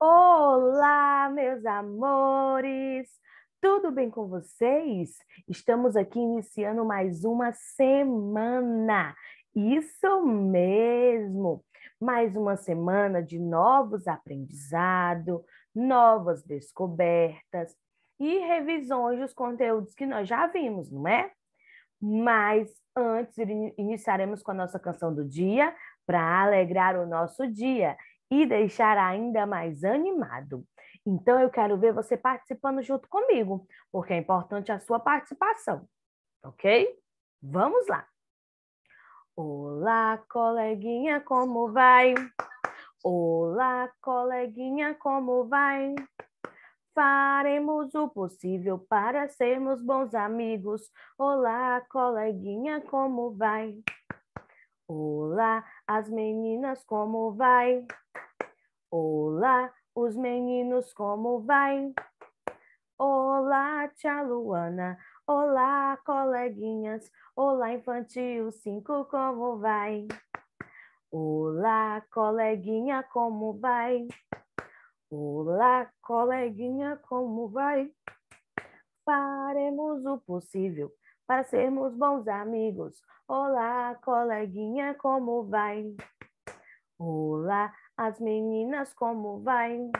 Olá, meus amores! Tudo bem com vocês? Estamos aqui iniciando mais uma semana. Isso mesmo! Mais uma semana de novos aprendizados, novas descobertas e revisões dos conteúdos que nós já vimos, não é? Mas antes iniciaremos com a nossa canção do dia para alegrar o nosso dia e deixar ainda mais animado. Então, eu quero ver você participando junto comigo, porque é importante a sua participação, ok? Vamos lá! Olá, coleguinha, como vai? Olá, coleguinha, como vai? Faremos o possível para sermos bons amigos. Olá, coleguinha, como vai? Olá, as meninas, como vai? Olá, os meninos, como vai? Olá, tia Luana. Olá, coleguinhas. Olá, infantil 5, como vai? Olá, coleguinha, como vai? Olá, coleguinha, como vai? Faremos o possível para sermos bons amigos. Olá, coleguinha, como vai? Olá, as meninas como vai?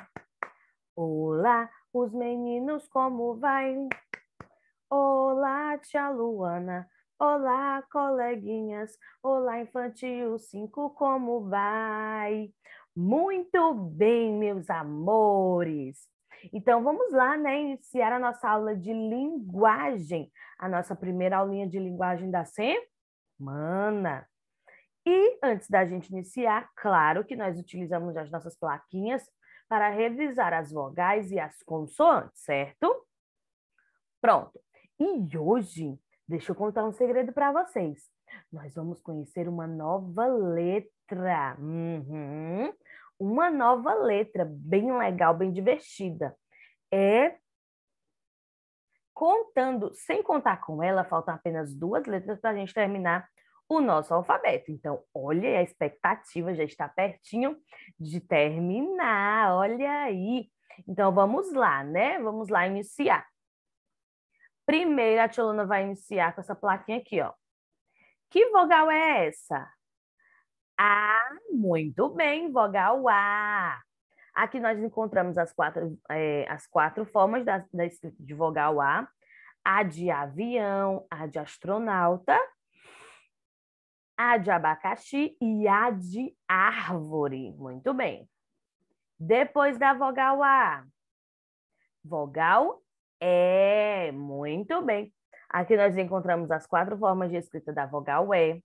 Olá, os meninos como vai? Olá, tia Luana. Olá, coleguinhas. Olá, infantil 5, como vai? Muito bem, meus amores. Então vamos lá, né, iniciar a nossa aula de linguagem, a nossa primeira aulinha de linguagem da semana. E antes da gente iniciar, claro que nós utilizamos as nossas plaquinhas para revisar as vogais e as consoantes, certo? Pronto. E hoje, deixa eu contar um segredo para vocês. Nós vamos conhecer uma nova letra. Uhum. Uma nova letra bem legal, bem divertida. É contando, sem contar com ela, faltam apenas duas letras para a gente terminar o nosso alfabeto. Então, olha, a expectativa já está pertinho de terminar, olha aí. Então, vamos lá, né? Vamos lá iniciar. Primeiro, a Tiolana vai iniciar com essa plaquinha aqui, ó. Que vogal é essa? A. Muito bem, vogal A. Aqui nós encontramos as quatro, é, as quatro formas da, da, de vogal A. A de avião, a de astronauta a de abacaxi e A de árvore. Muito bem. Depois da vogal A. Vogal E. É muito bem. Aqui nós encontramos as quatro formas de escrita da vogal E.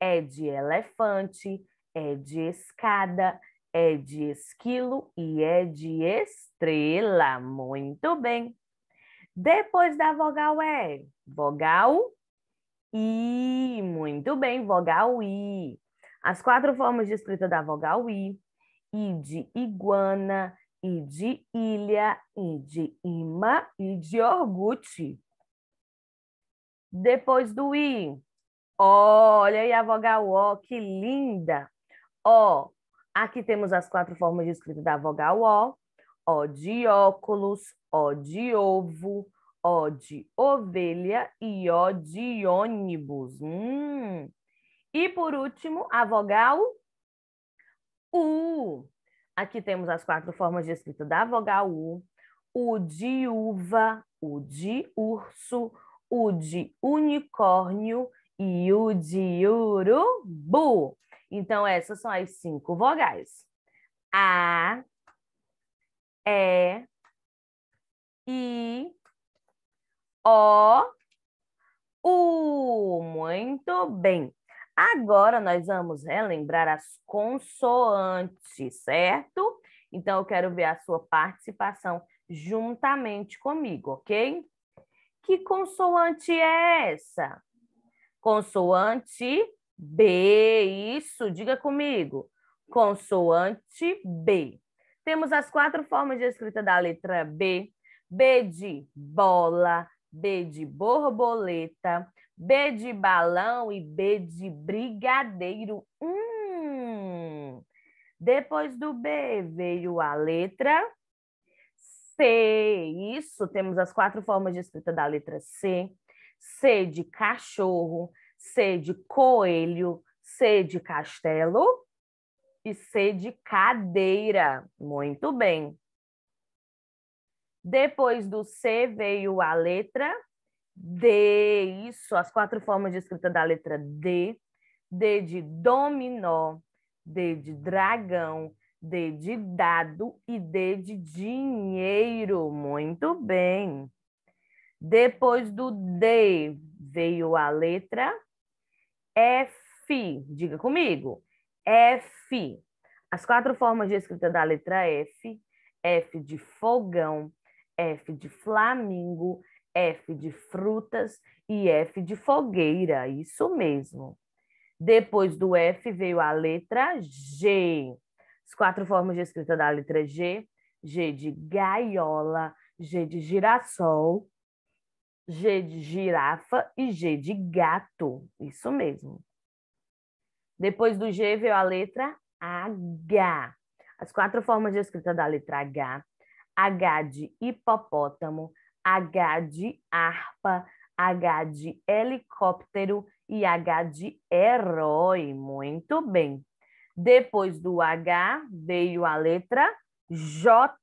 É de elefante, é de escada, é de esquilo e é de estrela. Muito bem. Depois da vogal E, vogal I. Muito bem, vogal I. As quatro formas de escrita da vogal I: I de iguana, I de ilha, I de ima e de orgute. Depois do I, olha aí a vogal O, que linda! O, aqui temos as quatro formas de escrita da vogal O: O de óculos, O de ovo, o de ovelha e O de ônibus. Hum. E por último, a vogal U. Aqui temos as quatro formas de escrita da vogal U: o de uva, o de urso, o de unicórnio e o de urubu. Então, essas são as cinco vogais: A, E, I, o, U. Muito bem. Agora nós vamos relembrar as consoantes, certo? Então eu quero ver a sua participação juntamente comigo, ok? Que consoante é essa? Consoante B, isso, diga comigo. Consoante B. Temos as quatro formas de escrita da letra B: B de bola, B de borboleta, B de balão e B de brigadeiro. Hum. Depois do B veio a letra C. Isso, temos as quatro formas de escrita da letra C. C de cachorro, C de coelho, C de castelo e C de cadeira. Muito bem. Depois do C veio a letra D, isso, as quatro formas de escrita da letra D. D de dominó, D de dragão, D de dado e D de dinheiro. Muito bem. Depois do D veio a letra F. Diga comigo. F. As quatro formas de escrita da letra F: F de fogão, F de Flamingo, F de frutas e F de fogueira, isso mesmo. Depois do F veio a letra G. As quatro formas de escrita da letra G: G de gaiola, G de girassol, G de girafa e G de gato, isso mesmo. Depois do G veio a letra H. As quatro formas de escrita da letra H H de hipopótamo, H de harpa, H de helicóptero e H de herói. Muito bem. Depois do H veio a letra J.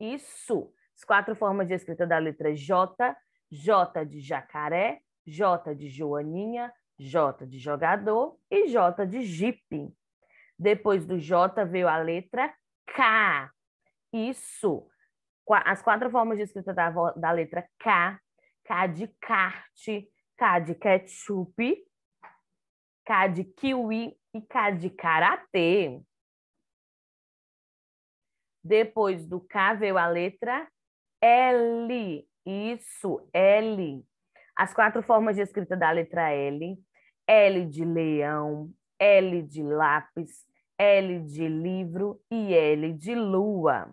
Isso. As quatro formas de escrita da letra J: J de jacaré, J de joaninha, J de jogador e J de jipe. Depois do J veio a letra K. Isso. As quatro formas de escrita da, da letra K. K de kart, K de ketchup, K de kiwi e K de karatê. Depois do K veio a letra L. Isso, L. As quatro formas de escrita da letra L. L de leão, L de lápis, L de livro e L de lua.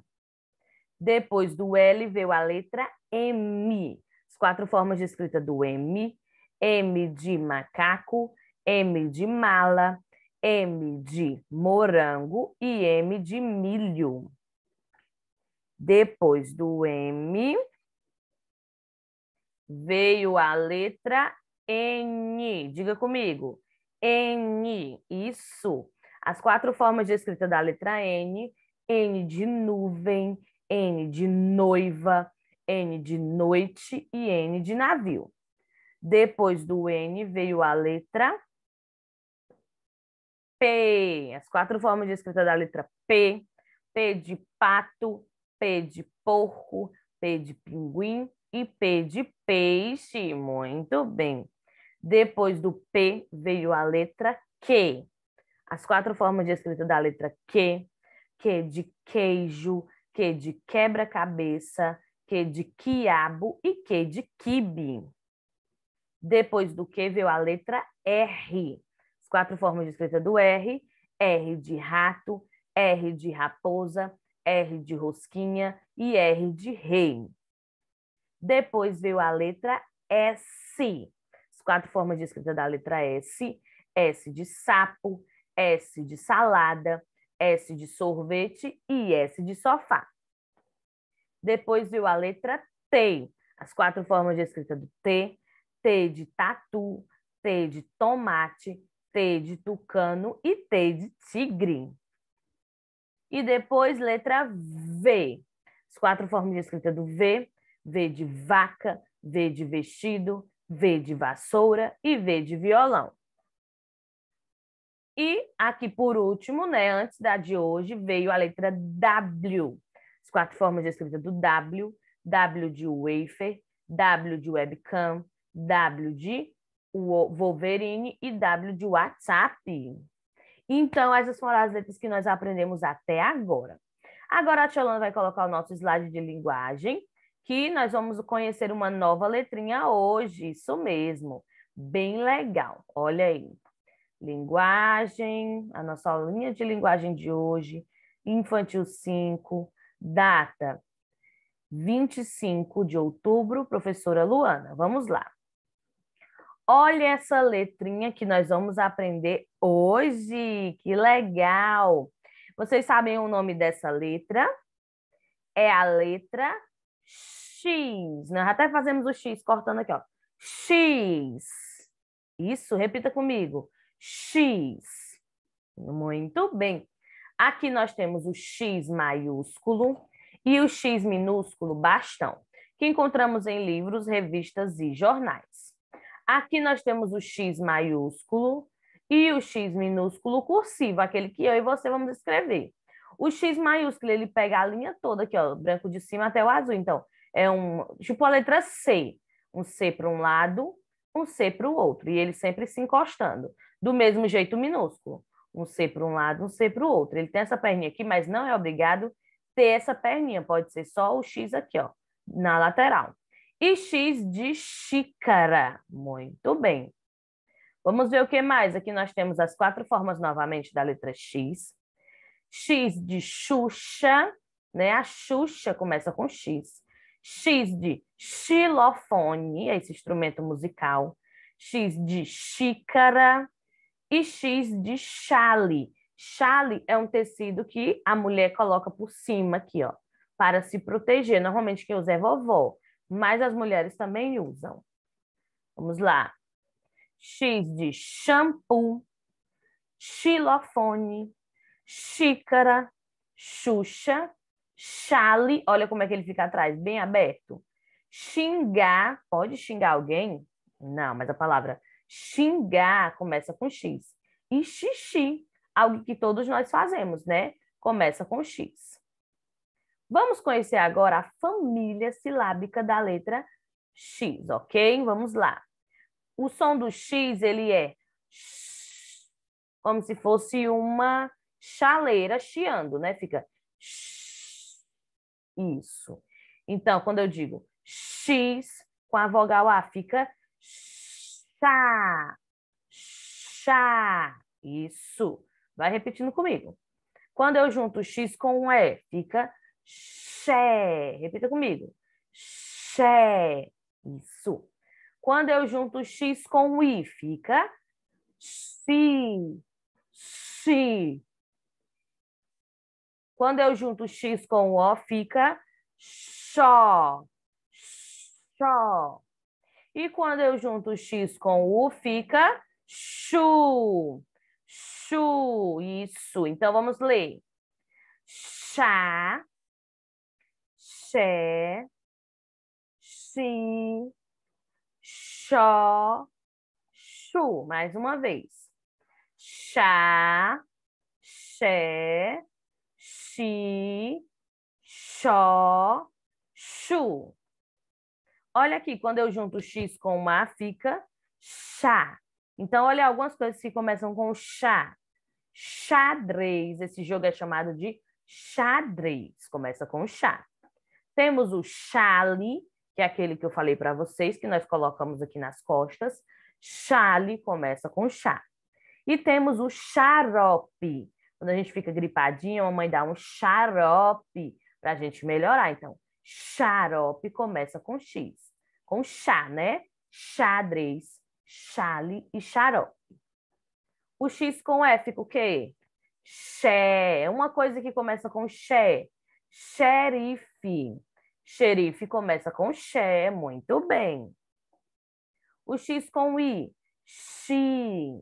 Depois do L veio a letra M. As quatro formas de escrita do M: M de macaco, M de mala, M de morango e M de milho. Depois do M, veio a letra N. Diga comigo. N. Isso. As quatro formas de escrita da letra N: N de nuvem, N de noiva, N de noite e N de navio. Depois do N veio a letra P. As quatro formas de escrita da letra P: P de pato, P de porco, P de pinguim e P de peixe. Muito bem. Depois do P veio a letra Q as quatro formas de escrita da letra Q, Q de queijo, Q de quebra-cabeça, Q de quiabo e Q de quibe. Depois do Q veio a letra R. As quatro formas de escrita do R, R de rato, R de raposa, R de rosquinha e R de rei. Depois veio a letra S. As quatro formas de escrita da letra S, S de sapo, S de salada, S de sorvete e S de sofá. Depois viu a letra T, as quatro formas de escrita do T: T de tatu, T de tomate, T de tucano e T de tigre. E depois letra V, as quatro formas de escrita do V: V de vaca, V de vestido, V de vassoura e V de violão. E aqui por último, né, antes da de hoje, veio a letra W. As quatro formas de escrita do W, W de wafer, W de webcam, W de Wolverine e W de WhatsApp. Então, essas foram as letras que nós aprendemos até agora. Agora a Tcholana vai colocar o nosso slide de linguagem, que nós vamos conhecer uma nova letrinha hoje, isso mesmo. Bem legal, olha aí linguagem, a nossa aulinha de linguagem de hoje, infantil 5, data 25 de outubro, professora Luana. Vamos lá. Olha essa letrinha que nós vamos aprender hoje. Que legal! Vocês sabem o nome dessa letra? É a letra X. Nós né? até fazemos o X cortando aqui, ó. X. Isso, repita comigo. X. Muito bem. Aqui nós temos o X maiúsculo e o X minúsculo bastão, que encontramos em livros, revistas e jornais. Aqui nós temos o X maiúsculo e o X minúsculo cursivo, aquele que eu e você vamos escrever. O X maiúsculo, ele pega a linha toda aqui, ó, branco de cima até o azul. Então, é um, tipo a letra C. Um C para um lado, um C para o outro. E ele sempre se encostando. Do mesmo jeito, minúsculo. Um C para um lado, um C para o outro. Ele tem essa perninha aqui, mas não é obrigado ter essa perninha. Pode ser só o X aqui, ó, na lateral. E X de xícara. Muito bem. Vamos ver o que mais. Aqui nós temos as quatro formas novamente da letra X. X de Xuxa, né? A Xuxa começa com X. X de xilofone, é esse instrumento musical. X de xícara e X de chale. Chale é um tecido que a mulher coloca por cima aqui, ó, para se proteger. Normalmente quem usa é vovó, mas as mulheres também usam. Vamos lá. X de shampoo, xilofone, xícara, xuxa, chale, olha como é que ele fica atrás, bem aberto. Xingar, pode xingar alguém? Não, mas a palavra Xingar começa com X. E xixi, algo que todos nós fazemos, né? Começa com X. Vamos conhecer agora a família silábica da letra X, ok? Vamos lá. O som do X, ele é como se fosse uma chaleira chiando, né? Fica isso. Então, quando eu digo X com a vogal A, fica chá, chá. Isso. Vai repetindo comigo. Quando eu junto X com um E, fica xé. Repita comigo. Xé. Isso. Quando eu junto X com I, fica si, si. Quando eu junto X com O, fica xó, xó. E quando eu junto o X com o U, fica chu. Chu, isso. Então, vamos ler. Chá, xé, xi, xó, chu. Mais uma vez. Chá, xé, xi, xó, chu. Olha aqui, quando eu junto X com a, fica chá. Então, olha algumas coisas que começam com chá. Xadrez. Esse jogo é chamado de xadrez. Começa com chá. Temos o chale, que é aquele que eu falei para vocês, que nós colocamos aqui nas costas. Chale começa com chá. E temos o xarope. Quando a gente fica gripadinho, a mamãe dá um xarope para a gente melhorar. Então, xarope começa com X com chá, né? Xadrez, chale e xarope. O X com F fica o quê? Xé. É uma coisa que começa com xé. Xerife. Xerife começa com xé. Muito bem. O X com I. Xi.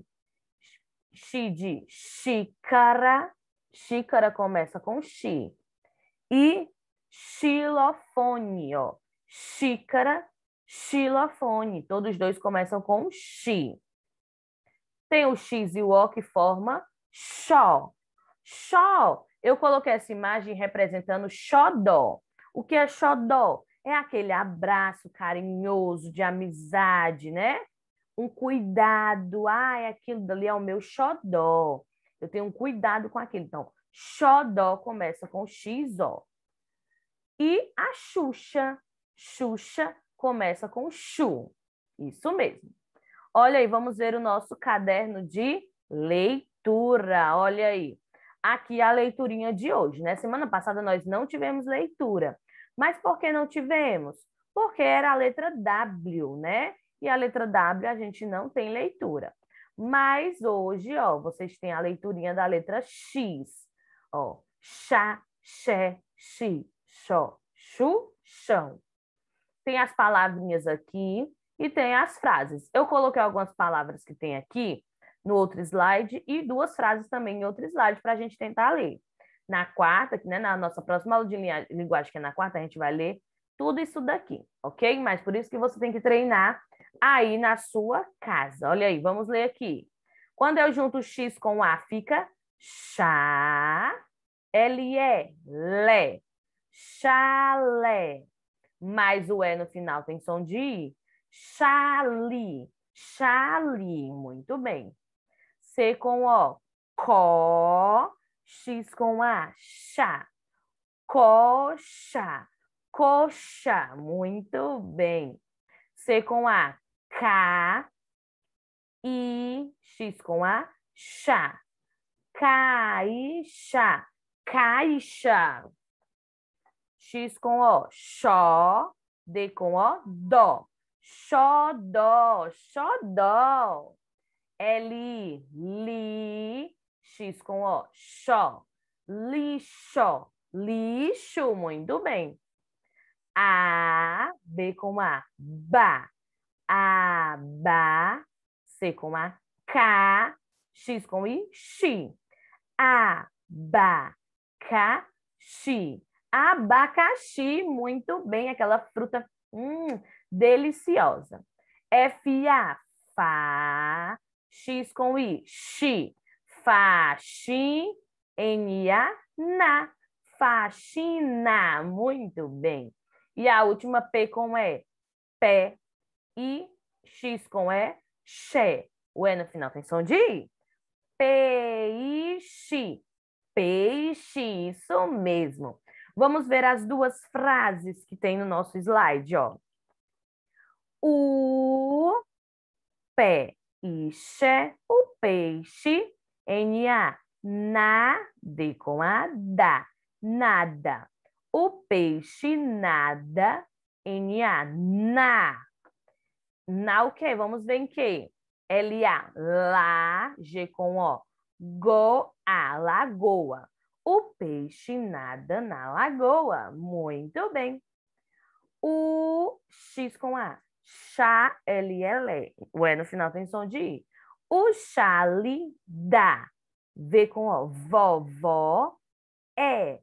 Xi de xícara. Xícara começa com xi. E xilofone, ó. Xícara xilofone. Todos então, dois começam com xi. Tem o x e o o que forma xó. Xó. Eu coloquei essa imagem representando xodó. O que é xodó? É aquele abraço carinhoso, de amizade, né? Um cuidado. Ah, aquilo dali é o meu xodó. Eu tenho um cuidado com aquilo. Então, xodó começa com x, ó. E a Xuxa. Xuxa começa com chu. Isso mesmo. Olha aí, vamos ver o nosso caderno de leitura. Olha aí. Aqui a leiturinha de hoje, né? Semana passada nós não tivemos leitura. Mas por que não tivemos? Porque era a letra W, né? E a letra W a gente não tem leitura. Mas hoje, ó, vocês têm a leiturinha da letra X. Ó, chá, xé, xi, xó, chu, chão tem as palavrinhas aqui e tem as frases. Eu coloquei algumas palavras que tem aqui no outro slide e duas frases também em outro slide para a gente tentar ler. Na quarta, né, na nossa próxima aula de linguagem, que é na quarta, a gente vai ler tudo isso daqui, ok? Mas por isso que você tem que treinar aí na sua casa. Olha aí, vamos ler aqui. Quando eu junto X com A, fica chá, L-E, lé, chalé, mas o E no final tem som de I. Chali, chali, muito bem. C com O, có, X com A, chá. Coxa, coxa, muito bem. C com A, k, I, X com A, chá. Caixa, caixa. X com O, xó. D com O, dó. Xó, dó. L, li. X com O, xó. Lixo, lixo. Muito bem. A, B com A, ba. A, ba. C com A, k, X com I, xi. A, ba, k xi. Abacaxi, muito bem, aquela fruta hum, deliciosa. F A fa, X com I, xi, fa, xi, N A na, faxina, muito bem. E a última P com E, pé, I, X com E, xé. O E no final tem som de I. Peixe, peixe, isso mesmo. Vamos ver as duas frases que tem no nosso slide, ó. O pé ishe, o peixe, na, na, d com a, da, nada. O peixe nada, na, na. Na o quê? Vamos ver em quê? L-A, lá, G com O, go, a, lagoa. O peixe nada na lagoa. Muito bem. O X com A. Chá, L, L. O E no final tem som de I. O chale da. V com O. Vovó é.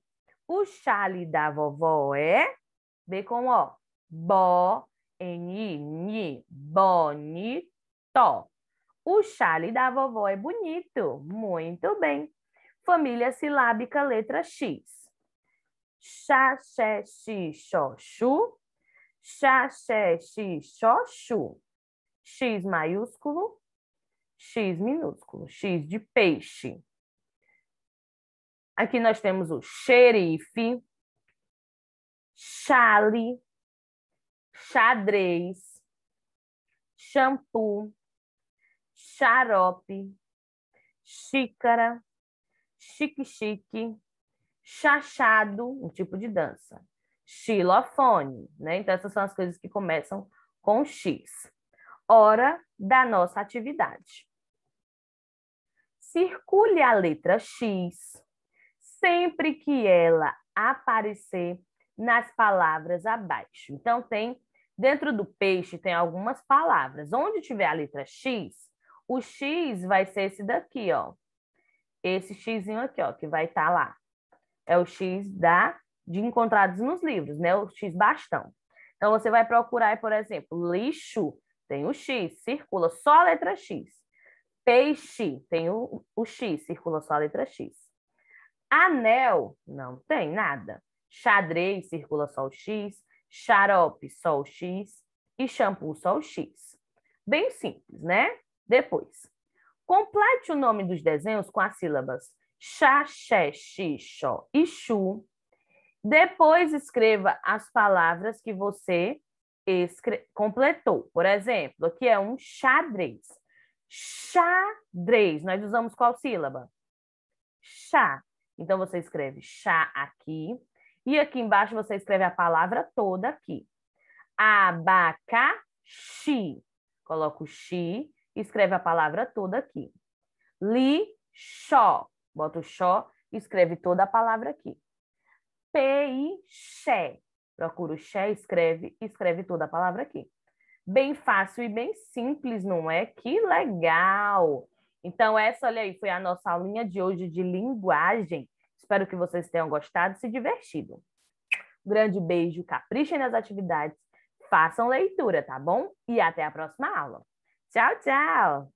O chale da vovó é. V com O. Bo, N, Ni, Bonito. O chale da vovó é bonito. Muito bem família silábica letra X. xá, xé, xi, xó, xu. xá, xé, xi, xó, xu. X maiúsculo, X minúsculo, X de peixe. Aqui nós temos o xerife, chale, xadrez, shampoo, xarope, xícara, chique-chique, chachado, um tipo de dança, xilofone, né? Então, essas são as coisas que começam com X. Hora da nossa atividade. Circule a letra X sempre que ela aparecer nas palavras abaixo. Então, tem dentro do peixe tem algumas palavras. Onde tiver a letra X, o X vai ser esse daqui, ó esse x aqui, ó, que vai estar tá lá. É o x da de encontrados nos livros, né? O x bastão. Então você vai procurar, por exemplo, lixo, tem o x, circula só a letra x. Peixe, tem o, o x, circula só a letra x. Anel, não tem nada. Xadrez, circula só o x. Xarope, só o x. E shampoo, só o x. Bem simples, né? Depois, Complete o nome dos desenhos com as sílabas chá, xé, xi, xó e chu. Depois escreva as palavras que você completou. Por exemplo, aqui é um xadrez. Xadrez, nós usamos qual sílaba? Chá. Então você escreve chá aqui e aqui embaixo você escreve a palavra toda aqui. Abacaxi. Coloca o xi Escreve a palavra toda aqui. Li, xó. Bota o xó, escreve toda a palavra aqui. Pei, xé. Procura o xé, escreve, escreve toda a palavra aqui. Bem fácil e bem simples, não é? Que legal! Então, essa, olha aí, foi a nossa aulinha de hoje de linguagem. Espero que vocês tenham gostado e se divertido. grande beijo, caprichem nas atividades, façam leitura, tá bom? E até a próxima aula. Tchau, tchau!